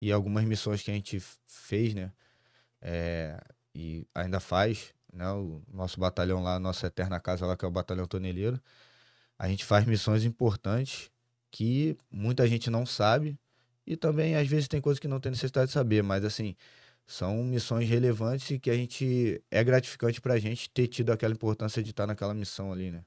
e algumas missões que a gente fez, né? É, e ainda faz, né? O nosso batalhão lá, nossa eterna casa lá, que é o Batalhão Toneleiro. A gente faz missões importantes que muita gente não sabe e também às vezes tem coisas que não tem necessidade de saber, mas assim, são missões relevantes e que a gente é gratificante pra gente ter tido aquela importância de estar naquela missão ali, né?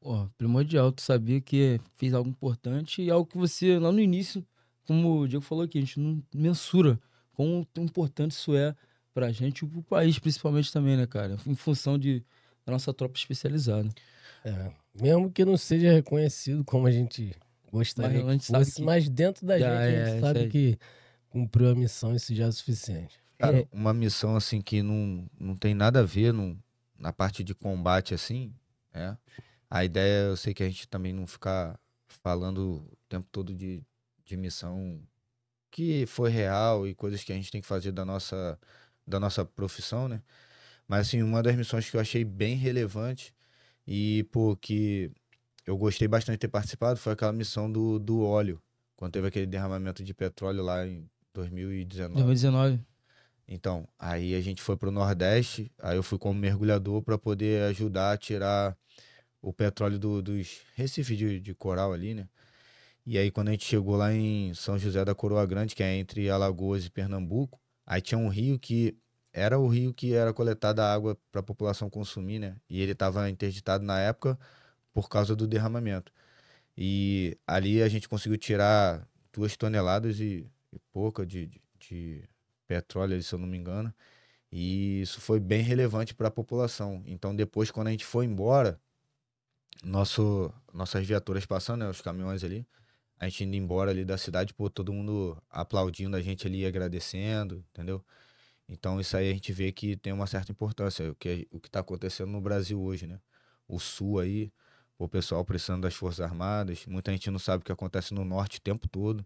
Pô, primordial, tu sabia que fez algo importante e algo que você lá no início como o Diego falou aqui, a gente não mensura quão importante isso é para a gente e o país, principalmente também, né, cara? Em função de, da nossa tropa especializada. É, mesmo que não seja reconhecido como a gente gostaria mas, que... mas dentro da já, gente é, a gente é, sabe que cumpriu a missão, isso já é suficiente. Cara, é. uma missão assim que não, não tem nada a ver no, na parte de combate, assim, é. A ideia, eu sei que a gente também não ficar falando o tempo todo de de missão que foi real e coisas que a gente tem que fazer da nossa, da nossa profissão, né? Mas, assim, uma das missões que eu achei bem relevante e, porque eu gostei bastante de ter participado foi aquela missão do, do óleo, quando teve aquele derramamento de petróleo lá em 2019. 2019. Então, aí a gente foi para o Nordeste, aí eu fui como mergulhador para poder ajudar a tirar o petróleo do, dos recifes de, de coral ali, né? E aí, quando a gente chegou lá em São José da Coroa Grande, que é entre Alagoas e Pernambuco, aí tinha um rio que era o rio que era coletada a água para a população consumir, né? E ele estava interditado na época por causa do derramamento. E ali a gente conseguiu tirar duas toneladas e, e pouca de, de, de petróleo, se eu não me engano. E isso foi bem relevante para a população. Então, depois, quando a gente foi embora, nosso, nossas viaturas passando, né, os caminhões ali, a gente indo embora ali da cidade, pô, todo mundo aplaudindo a gente ali, agradecendo, entendeu? Então isso aí a gente vê que tem uma certa importância, o que o que está acontecendo no Brasil hoje, né? O Sul aí, o pessoal precisando das Forças Armadas, muita gente não sabe o que acontece no Norte o tempo todo,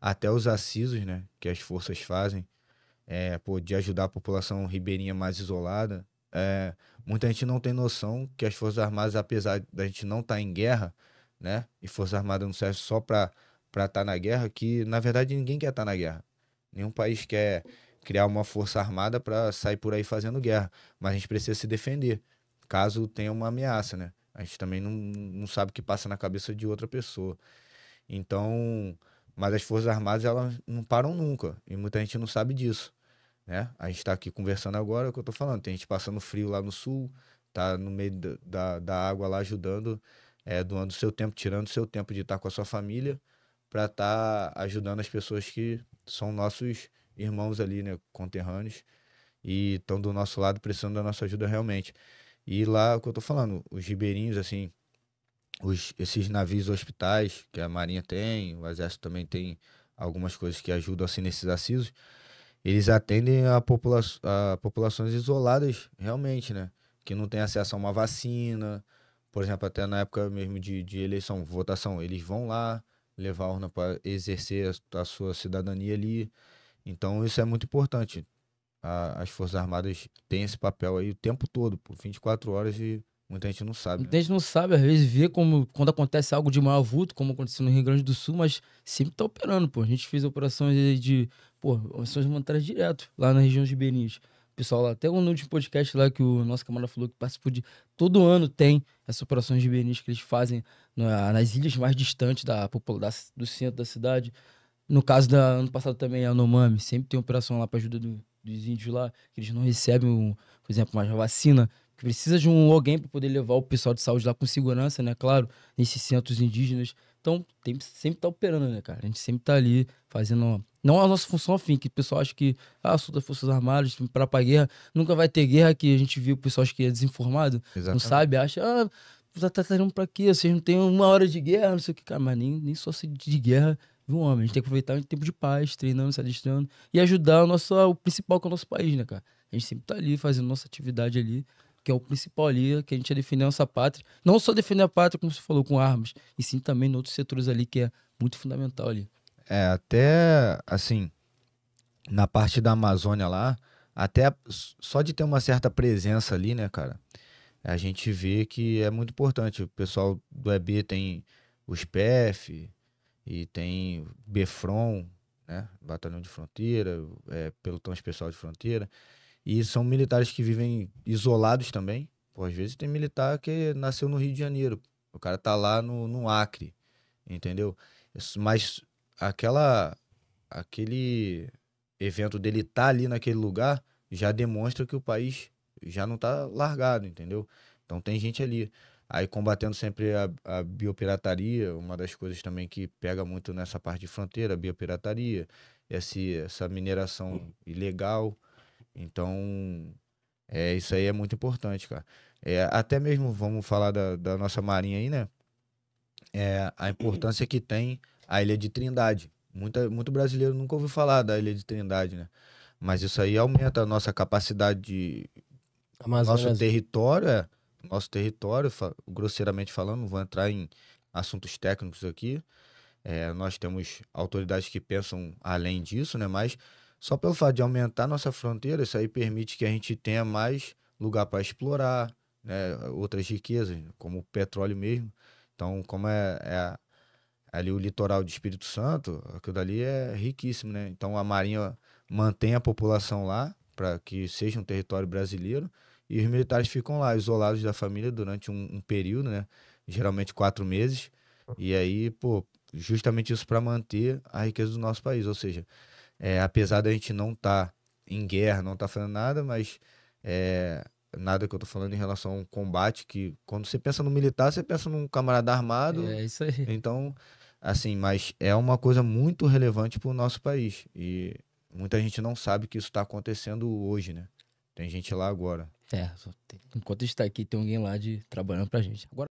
até os acisos, né, que as forças fazem, é, pô, de ajudar a população ribeirinha mais isolada, é, muita gente não tem noção que as Forças Armadas, apesar da gente não estar tá em guerra, né? E Força Armada não serve só para estar tá na guerra, que na verdade ninguém quer estar tá na guerra. Nenhum país quer criar uma Força Armada para sair por aí fazendo guerra, mas a gente precisa se defender caso tenha uma ameaça, né? A gente também não, não sabe o que passa na cabeça de outra pessoa. Então, mas as Forças Armadas, elas não param nunca. E muita gente não sabe disso, né? A gente está aqui conversando agora, é o que eu estou falando. Tem gente passando frio lá no sul, tá no meio da, da, da água lá ajudando é, doando seu tempo, tirando seu tempo de estar com a sua família para estar tá ajudando as pessoas que são nossos irmãos ali, né, conterrâneos e estão do nosso lado precisando da nossa ajuda realmente. E lá, o que eu tô falando, os ribeirinhos, assim, os, esses navios hospitais que a Marinha tem, o Exército também tem algumas coisas que ajudam assim nesses acisos, eles atendem a, popula a populações isoladas realmente, né? Que não tem acesso a uma vacina, por exemplo, até na época mesmo de, de eleição, votação, eles vão lá levar a urna para exercer a, a, sua cidadania ali. Então, isso é muito importante. A, as Forças Armadas têm esse papel aí o tempo todo, por 24 horas e Muita gente não sabe. Né? Muita né? gente não sabe, às vezes vê como quando acontece algo de maior vulto, como aconteceu no Rio Grande do Sul, mas sempre está operando, pô. A gente fez operações de, de pô, operações humanitárias direto lá na região de Benins pessoal lá. Até um último podcast lá que o nosso camarada falou que participou de. Todo ano tem essas operações ribeirinhas que eles fazem na, nas ilhas mais distantes da, da, do centro da cidade. No caso da ano passado também, a Nomami, sempre tem operação lá para ajuda do, dos índios lá, que eles não recebem, um, por exemplo, uma vacina, que precisa de um alguém para poder levar o pessoal de saúde lá com segurança, né? Claro, nesses centros indígenas. Então, tem, sempre tá operando, né, cara? A gente sempre tá ali fazendo. Não a nossa função fim, que o pessoal acha que, ah, sou das Forças Armadas, para pra guerra, nunca vai ter guerra que a gente viu o pessoal acha que é desinformado, Exatamente. não sabe, acha, ah, tá tratando pra quê? Vocês não tem uma hora de guerra, não sei o que, cara, mas nem, nem só se de guerra viu um homem. A gente tem que aproveitar o tempo de paz, treinando, se adestrando e ajudar o, nosso, o principal que é o nosso país, né, cara? A gente sempre tá ali fazendo nossa atividade ali que é o principal ali, que a gente é defender a nossa pátria. Não só defender a pátria, como você falou, com armas, e sim também em outros setores ali, que é muito fundamental ali. É, até assim, na parte da Amazônia lá, até só de ter uma certa presença ali, né, cara, a gente vê que é muito importante. O pessoal do EB tem os PF e tem Befron, né, Batalhão de Fronteira, é, Pelotão Especial de Fronteira, e são militares que vivem isolados também. Pô, às vezes tem militar que nasceu no Rio de Janeiro. O cara tá lá no, no Acre, entendeu? Mas aquela aquele evento dele estar tá ali naquele lugar já demonstra que o país já não tá largado, entendeu? Então tem gente ali. Aí combatendo sempre a, a biopirataria, uma das coisas também que pega muito nessa parte de fronteira, a biopirataria, esse, essa mineração ilegal. Então, é, isso aí é muito importante, cara. É, até mesmo, vamos falar da, da nossa marinha aí, né? É, a importância que tem a Ilha de Trindade. Muita, muito brasileiro nunca ouviu falar da Ilha de Trindade, né? Mas isso aí aumenta a nossa capacidade de. Amazonas. Nosso território, é, nosso território, grosseiramente falando, não vou entrar em assuntos técnicos aqui. É, nós temos autoridades que pensam além disso, né? Mas só pelo fato de aumentar nossa fronteira, isso aí permite que a gente tenha mais lugar para explorar, né? outras riquezas, como o petróleo mesmo. Então, como é, é, é ali o litoral de Espírito Santo, aquilo dali é riquíssimo, né? Então, a Marinha mantém a população lá, para que seja um território brasileiro, e os militares ficam lá, isolados da família durante um, um período, né? Geralmente quatro meses. E aí, pô, justamente isso para manter a riqueza do nosso país. Ou seja, é, apesar da gente não estar tá em guerra, não estar tá fazendo nada, mas é, nada que eu tô falando em relação ao combate, que quando você pensa no militar, você pensa num camarada armado. É isso aí. Então, assim, mas é uma coisa muito relevante para o nosso país. E muita gente não sabe que isso está acontecendo hoje, né? Tem gente lá agora. É, enquanto está aqui, tem alguém lá de trabalhando pra gente. Agora